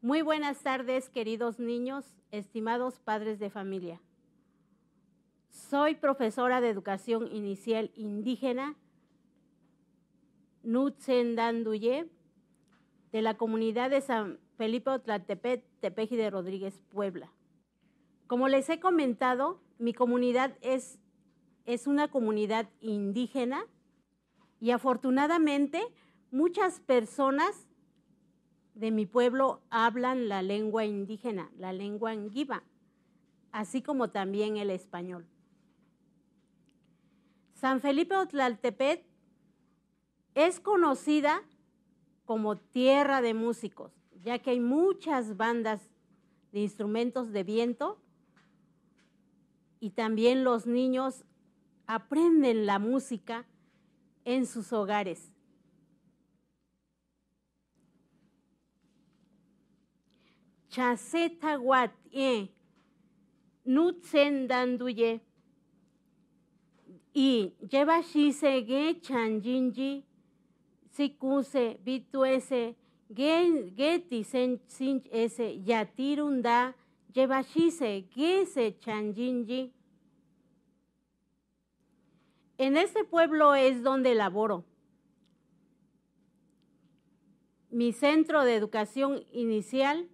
Muy buenas tardes, queridos niños, estimados padres de familia. Soy profesora de educación inicial indígena, Nutsendanduye, de la comunidad de San Felipe Otlatepec, Tepeji de Rodríguez, Puebla. Como les he comentado, mi comunidad es es una comunidad indígena y afortunadamente muchas personas de mi pueblo hablan la lengua indígena, la lengua anguiba, así como también el español. San Felipe Otlaltepet es conocida como tierra de músicos, ya que hay muchas bandas de instrumentos de viento y también los niños aprenden la música en sus hogares. Chaseta guat eh, nutzen y lleva ge chanjinji, sikuse, bituese, geti ese, yatirunda, lleva shise, se chanjinji. En este pueblo es donde laboro. Mi centro de educación inicial,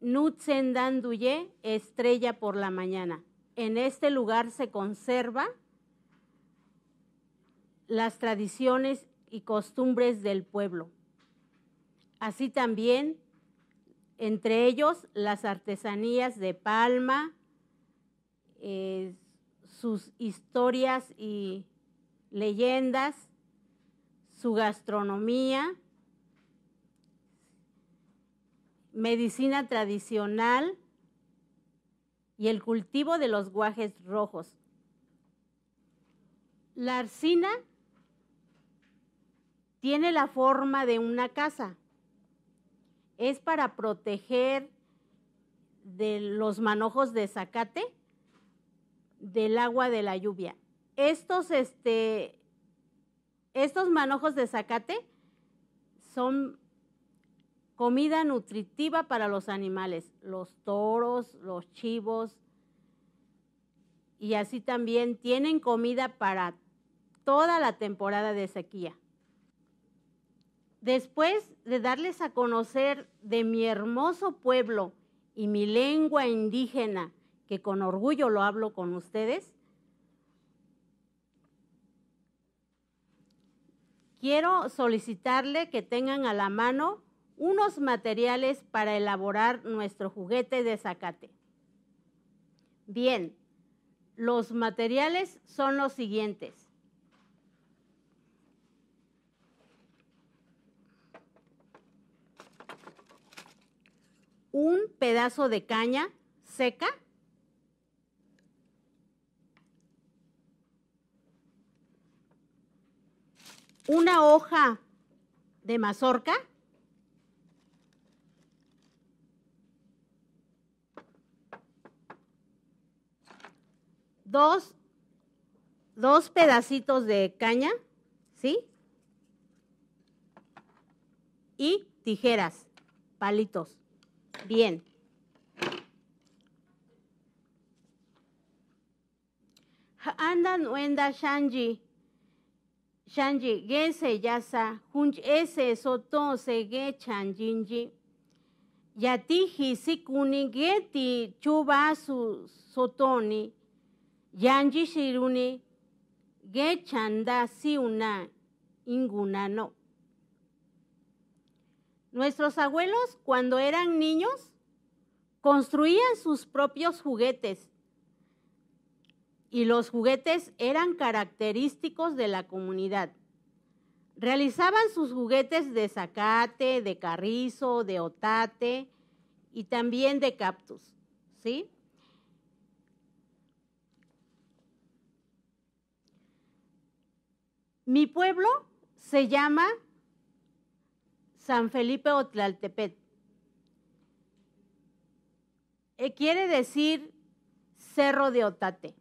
Nutsendanduye, estrella por la mañana. En este lugar se conserva las tradiciones y costumbres del pueblo. Así también, entre ellos, las artesanías de palma, eh, sus historias y leyendas, su gastronomía, medicina tradicional y el cultivo de los guajes rojos. La arcina tiene la forma de una casa. Es para proteger de los manojos de zacate del agua de la lluvia. Estos, este, estos manojos de zacate son comida nutritiva para los animales, los toros, los chivos, y así también tienen comida para toda la temporada de sequía. Después de darles a conocer de mi hermoso pueblo y mi lengua indígena, que con orgullo lo hablo con ustedes, quiero solicitarle que tengan a la mano unos materiales para elaborar nuestro juguete de zacate. Bien, los materiales son los siguientes. Un pedazo de caña seca, una hoja de mazorca. Dos, dos pedacitos de caña, ¿sí? Y tijeras, palitos. Bien. Anda nuenda shanji. Shanji gese yasa, hunch ese soto sege chanjinji. Yatiji sikuni geti chubasu sotoni. Yanji shiruni ge chanda siuna inguna no. Nuestros abuelos, cuando eran niños, construían sus propios juguetes y los juguetes eran característicos de la comunidad. Realizaban sus juguetes de zacate, de carrizo, de otate y también de cactus, ¿sí? Mi pueblo se llama San Felipe Otlaltepet. Eh, quiere decir cerro de otate.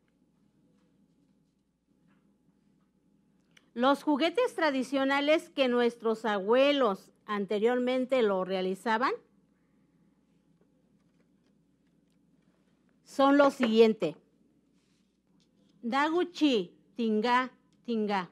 Los juguetes tradicionales que nuestros abuelos anteriormente lo realizaban son los siguientes. Daguchi, tinga, tinga.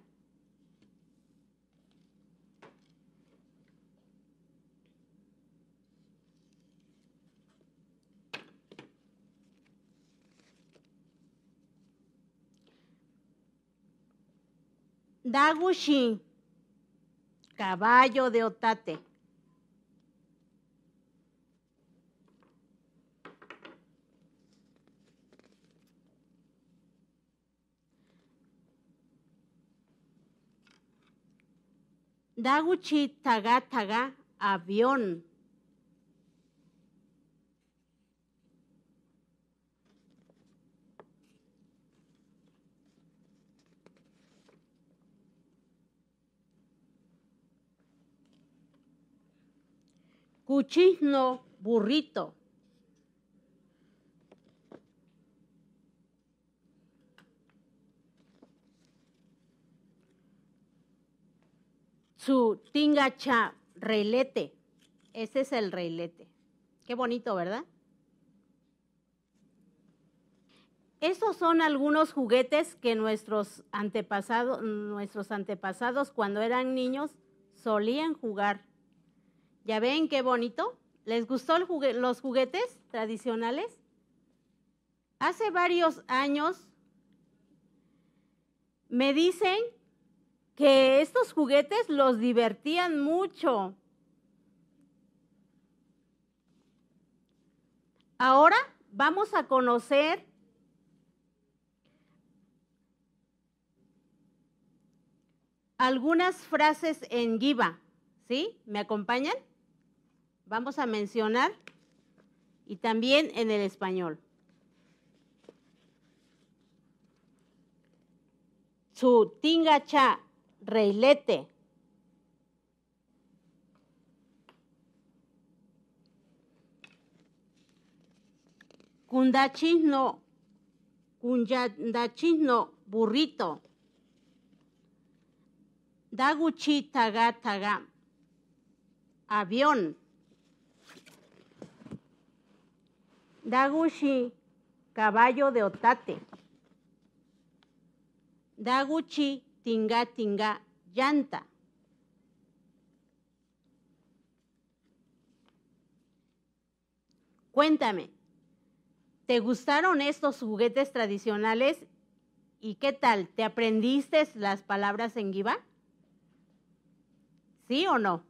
Daguchi, caballo de otate. Daguchi Taga Taga, avión. Cuchisno burrito. Su tingacha relete, Ese es el relete, Qué bonito, ¿verdad? Esos son algunos juguetes que nuestros antepasados, nuestros antepasados cuando eran niños solían jugar. ¿Ya ven qué bonito? ¿Les gustó los juguetes tradicionales? Hace varios años me dicen que estos juguetes los divertían mucho. Ahora vamos a conocer algunas frases en Giva. ¿Sí? ¿Me acompañan? vamos a mencionar y también en el español. Su tingacha reilete. Cundachisno, chino burrito. Daguchi taga taga. Avión. Daguchi, caballo de otate. Daguchi, tinga tinga, llanta. Cuéntame, ¿te gustaron estos juguetes tradicionales? ¿Y qué tal? ¿Te aprendiste las palabras en Giba? ¿Sí o no?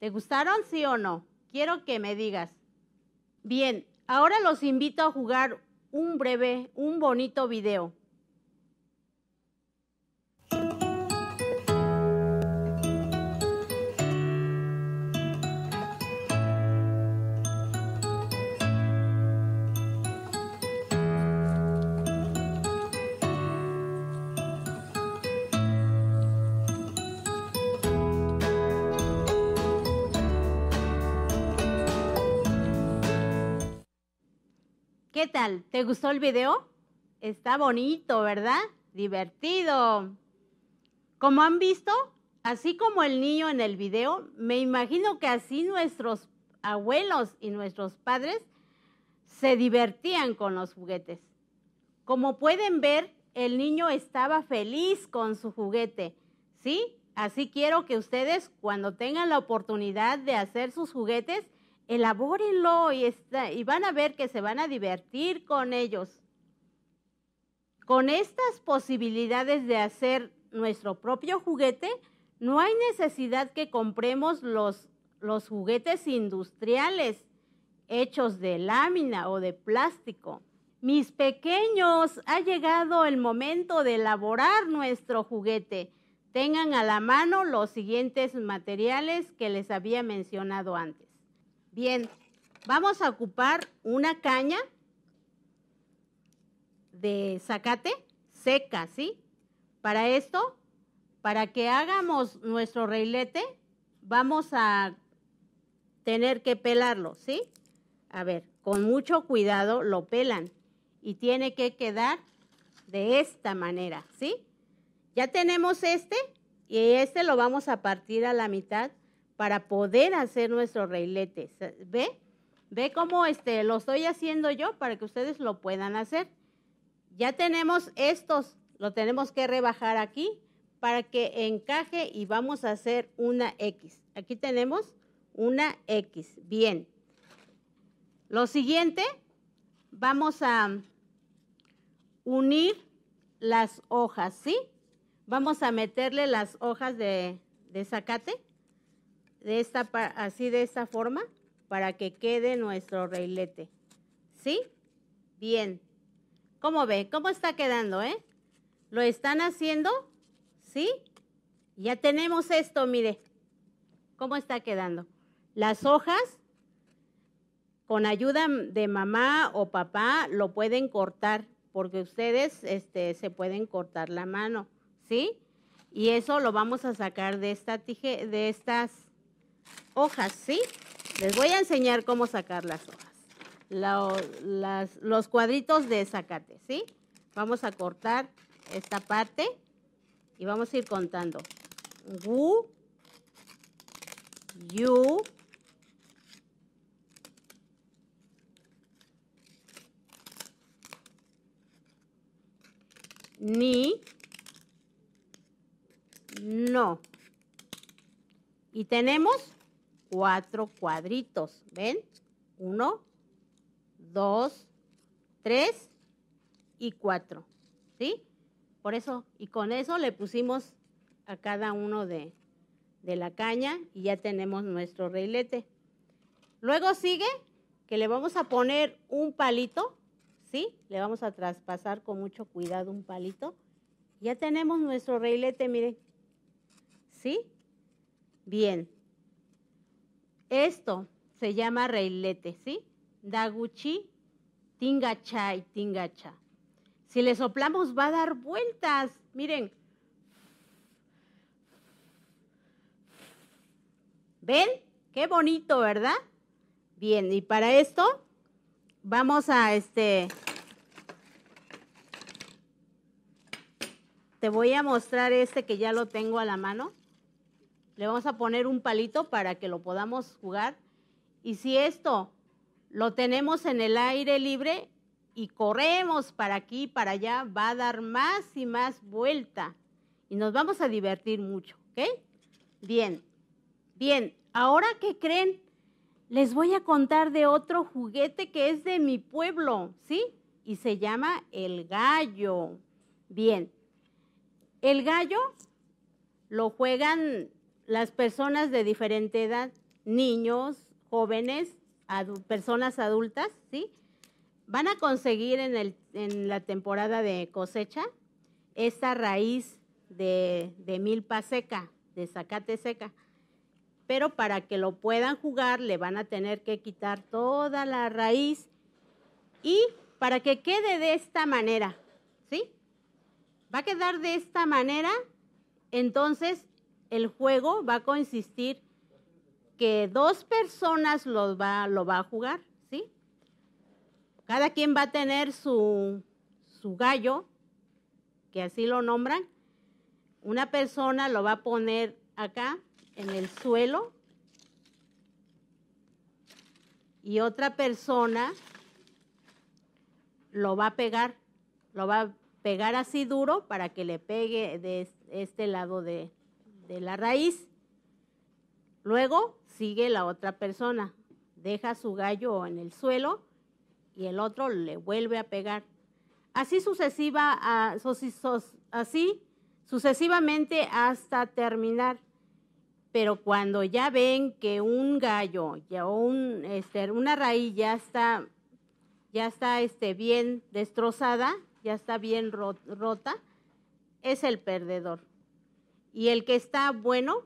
¿Te gustaron? ¿Sí o no? Quiero que me digas. Bien, Ahora los invito a jugar un breve, un bonito video. ¿Qué tal? ¿Te gustó el video? Está bonito, ¿verdad? Divertido. Como han visto, así como el niño en el video, me imagino que así nuestros abuelos y nuestros padres se divertían con los juguetes. Como pueden ver, el niño estaba feliz con su juguete, ¿sí? Así quiero que ustedes, cuando tengan la oportunidad de hacer sus juguetes, elabórenlo y, van a ver que se van a divertir con ellos. Con estas posibilidades de hacer nuestro propio juguete, no hay necesidad que compremos los juguetes industriales hechos de lámina o de plástico. Mis pequeños, ha llegado el momento de elaborar nuestro juguete. Tengan a la mano los siguientes materiales que les había mencionado antes. Bien, vamos a ocupar una caña de zacate seca, ¿sí? Para esto, para que hagamos nuestro reilete, vamos a tener que pelarlo, ¿sí? A ver, con mucho cuidado lo pelan y tiene que quedar de esta manera, ¿sí? Ya tenemos este y este lo vamos a partir a la mitad para poder hacer nuestro reilete. ¿Ve? Ve cómo este, lo estoy haciendo yo para que ustedes lo puedan hacer. Ya tenemos estos, lo tenemos que rebajar aquí para que encaje y vamos a hacer una X. Aquí tenemos una X. Bien. Lo siguiente, vamos a unir las hojas, ¿sí? Vamos a meterle las hojas de, de zacate de esta, así de esta forma para que quede nuestro reilete. ¿Sí? Bien. ¿Cómo ve? ¿Cómo está quedando, eh? ¿Lo están haciendo? ¿Sí? Ya tenemos esto, mire. ¿Cómo está quedando? Las hojas, con ayuda de mamá o papá, lo pueden cortar, porque ustedes este, se pueden cortar la mano, ¿sí? Y eso lo vamos a sacar de, esta tije, de estas hojas, ¿sí? Les voy a enseñar cómo sacar las hojas. los cuadritos de zacate, ¿sí? Vamos a cortar esta parte y vamos a ir contando. Wu, yu, ni, no. Y tenemos cuatro cuadritos, ¿ven? Uno, dos, tres y cuatro, ¿sí? Por eso, y con eso le pusimos a cada uno de, la caña y ya tenemos nuestro reilete. Luego sigue que le vamos a poner un palito, ¿sí? Le vamos a traspasar con mucho cuidado un palito. Ya tenemos nuestro reilete, miren, ¿sí? Bien. Esto se llama reilete, ¿sí? Daguchi, tingacha y tingacha. Si le soplamos va a dar vueltas. Miren. ¿Ven? Qué bonito, ¿verdad? Bien, y para esto vamos a este... Te voy a mostrar este que ya lo tengo a la mano. Le vamos a poner un palito para que lo podamos jugar. Y si esto lo tenemos en el aire libre y corremos para aquí, para allá, va a dar más y más vuelta. Y nos vamos a divertir mucho, ¿ok? Bien, bien. Ahora, ¿qué creen? Les voy a contar de otro juguete que es de mi pueblo, ¿sí? Y se llama el gallo. Bien, el gallo lo juegan las personas de diferente edad, niños, jóvenes, personas adultas, ¿sí? Van a conseguir en, el, en, la temporada de cosecha esta raíz de, de milpa seca, de zacate seca. Pero para que lo puedan jugar, le van a tener que quitar toda la raíz y para que quede de esta manera, ¿sí? Va a quedar de esta manera, entonces el juego va a consistir que dos personas lo va, a jugar, ¿sí? Cada quien va a tener su, su gallo, que así lo nombran. Una persona lo va a poner acá en el suelo y otra persona lo va a pegar, lo va a pegar así duro para que le pegue de este lado de, de la raíz. Luego sigue la otra persona, deja su gallo en el suelo y el otro le vuelve a pegar. Así, sucesiva, así sucesivamente hasta terminar. Pero cuando ya ven que un gallo o un, este, una raíz ya está, ya está este, bien destrozada, ya está bien rota, es el perdedor. Y el que está bueno,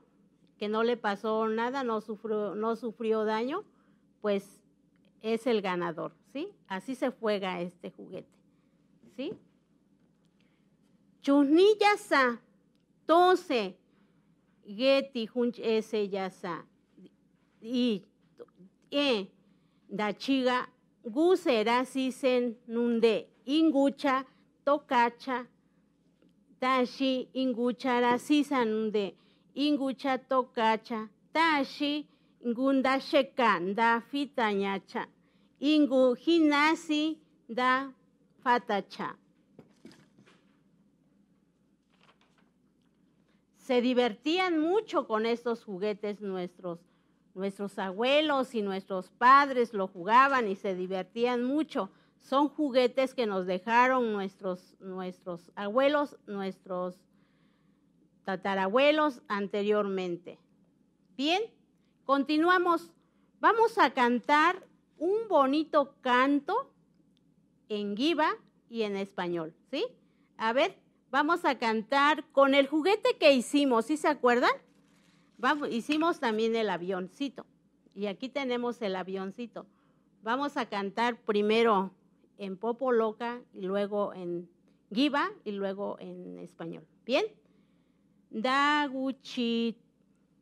que no le pasó nada, no sufrió, daño, pues es el ganador, ¿sí? Así se juega este juguete, ¿sí? Chusniyasa, tose, geti, junch ese yasa, y, e, dachiga, si sen nunde, ingucha, tocacha, tashi ingucharasisande ingucha tokacha, tashi ngunda da fitañacha ingu da fatacha. Se divertían mucho con estos juguetes nuestros. Nuestros abuelos y nuestros padres lo jugaban y se divertían mucho son juguetes que nos dejaron nuestros, nuestros abuelos, nuestros tatarabuelos anteriormente. Bien, continuamos. Vamos a cantar un bonito canto en guiba y en español, ¿sí? A ver, vamos a cantar con el juguete que hicimos, ¿sí se acuerdan? hicimos también el avioncito y aquí tenemos el avioncito. Vamos a cantar primero en Popoloca, y luego en Guiba, y luego en español. ¿Bien? Daguchi,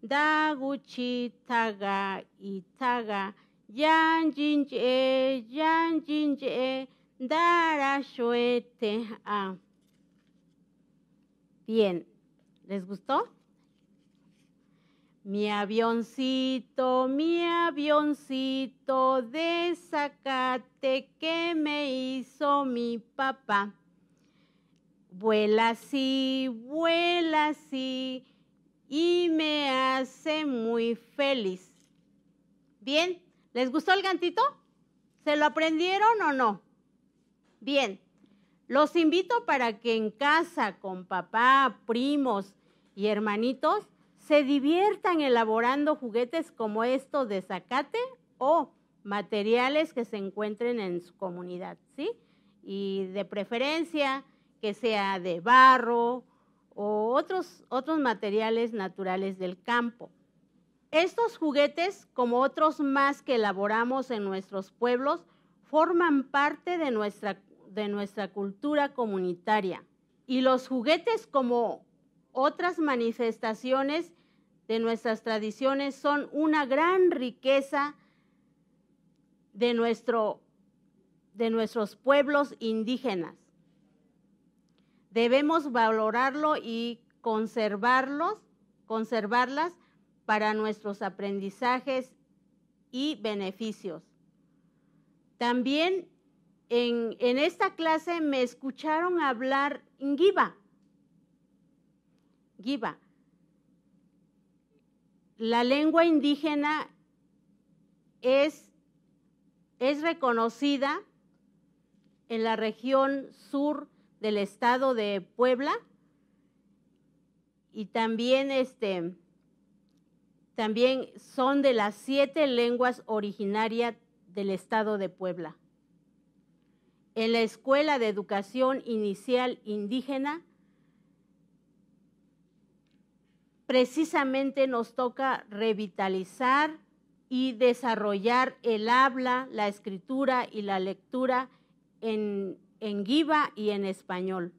Daguchi, Taga, Itaga, Yanjinje, Yanjinje, Darashuete. Ah. Bien, ¿les gustó? Mi avioncito, mi avioncito de sacate, que me hizo mi papá. Vuela así, vuela así y me hace muy feliz. Bien, ¿les gustó el gantito? ¿Se lo aprendieron o no? Bien, los invito para que en casa con papá, primos y hermanitos se diviertan elaborando juguetes como estos de zacate o materiales que se encuentren en su comunidad, ¿sí? Y de preferencia que sea de barro o otros, otros materiales naturales del campo. Estos juguetes, como otros más que elaboramos en nuestros pueblos, forman parte de nuestra, de nuestra cultura comunitaria. Y los juguetes, como otras manifestaciones de nuestras tradiciones son una gran riqueza de, nuestro, de nuestros pueblos indígenas. Debemos valorarlo y conservarlos, conservarlas para nuestros aprendizajes y beneficios. También en, esta clase me escucharon hablar en Giba. Giba la lengua indígena es, reconocida en la región sur del estado de Puebla y también, este, también son de las siete lenguas originarias del estado de Puebla. En la Escuela de Educación Inicial Indígena precisamente nos toca revitalizar y desarrollar el habla, la escritura y la lectura en, en y en español.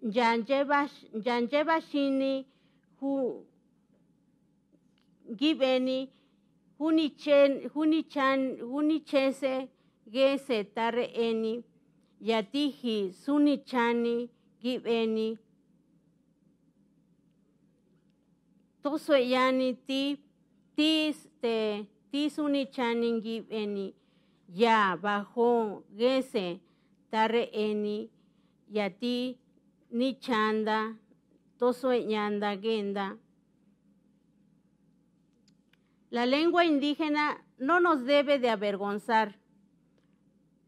Yanjeva hu gibeni hunichen hunichese gese eni yatiji sunichani gibeni tosoyani ti tis te tis unichaningi eni ya bajo gese tarre eni yati nichanda tosoyanda genda. La lengua indígena no nos debe de avergonzar,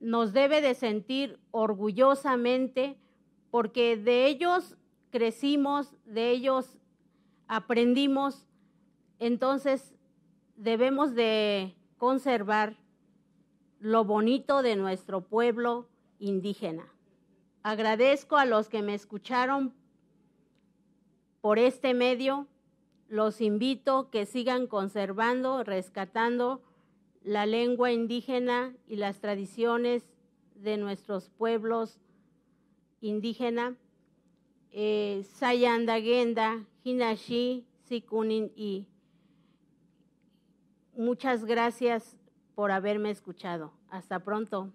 nos debe de sentir orgullosamente porque de ellos crecimos, de ellos aprendimos, entonces debemos de conservar lo bonito de nuestro pueblo indígena. Agradezco a los que me escucharon por este medio. Los invito que sigan conservando, rescatando la lengua indígena y las tradiciones de nuestros pueblos indígenas, eh, Sayanda Genda, Hinashi, Sikunin y. Muchas gracias por haberme escuchado. Hasta pronto.